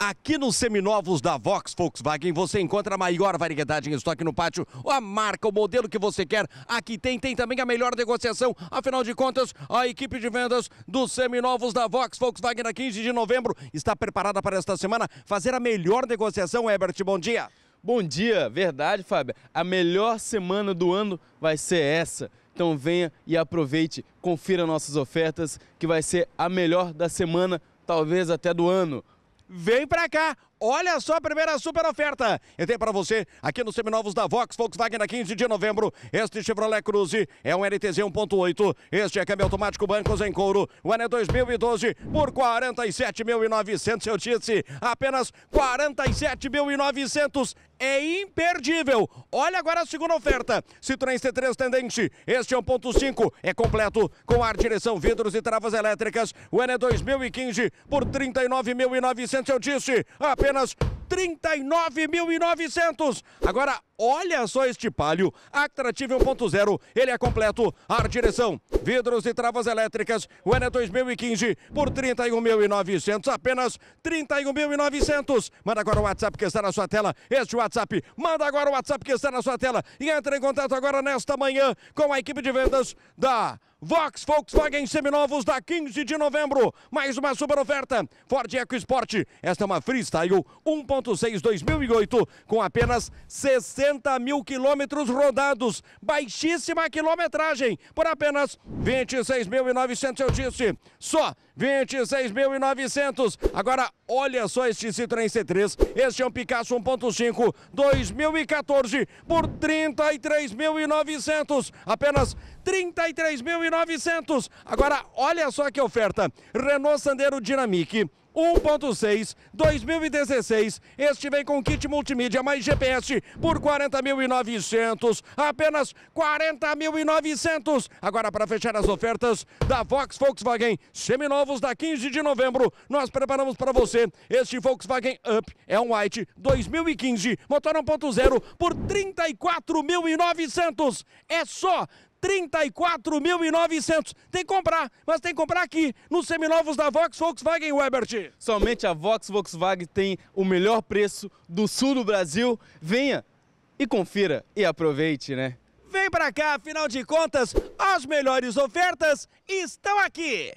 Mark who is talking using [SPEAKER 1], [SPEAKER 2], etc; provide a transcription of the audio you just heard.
[SPEAKER 1] Aqui nos seminovos da Vox Volkswagen você encontra a maior variedade em estoque no pátio, a marca, o modelo que você quer. Aqui tem, tem também a melhor negociação. Afinal de contas, a equipe de vendas dos seminovos da Vox Volkswagen na 15 de novembro está preparada para esta
[SPEAKER 2] semana fazer a melhor negociação. Herbert, bom dia. Bom dia, verdade, Fábio. A melhor semana do ano vai ser essa. Então venha e aproveite, confira nossas ofertas, que vai ser a melhor da semana, talvez até do ano. Vem pra cá, Olha só a primeira super oferta. Eu tenho para você aqui nos seminovos da Vox
[SPEAKER 1] Volkswagen na 15 de novembro. Este Chevrolet Cruze é um LTZ 1.8. Este é câmbio automático bancos em couro. O ano é 2012 por 47.900. Eu disse apenas 47.900. É imperdível. Olha agora a segunda oferta. Citroën C3 Tendente. Este é 1.5. É completo com ar, direção, vidros e travas elétricas. O ano é 2015 por 39.900. Eu disse apenas apenas 39.900. Agora, olha só este palio, Actrativo 1.0, ele é completo, ar direção, vidros e travas elétricas, o ENA 2015 por 31.900, apenas 31.900. Manda agora o WhatsApp que está na sua tela, este WhatsApp, manda agora o WhatsApp que está na sua tela e entre em contato agora nesta manhã com a equipe de vendas da Vox Volkswagen Seminovos da 15 de novembro. Mais uma super oferta. Ford EcoSport. Esta é uma Freestyle 1.6 2008 com apenas 60 mil quilômetros rodados. Baixíssima quilometragem por apenas 26.900 eu disse. Só 26.900. Agora olha só este Citroën C3. Este é um Picasso 1.5 2014 por 33.900. Apenas 33.900. Agora, olha só que oferta. Renault Sandero Dynamic. 1.6 2016. Este vem com kit multimídia mais GPS por 40.900, apenas 40.900. Agora para fechar as ofertas da Vox Volkswagen seminovos da 15 de novembro, nós preparamos para você este Volkswagen Up é um White 2015, motor 1.0 por 34.900. É só 34.900. Tem que comprar,
[SPEAKER 2] mas tem que comprar aqui, nos seminovos da Vox Volkswagen Webert. Somente a Vox Volkswagen tem o melhor preço do sul do Brasil. Venha e confira e aproveite, né? Vem pra cá, afinal de contas, as melhores ofertas estão aqui.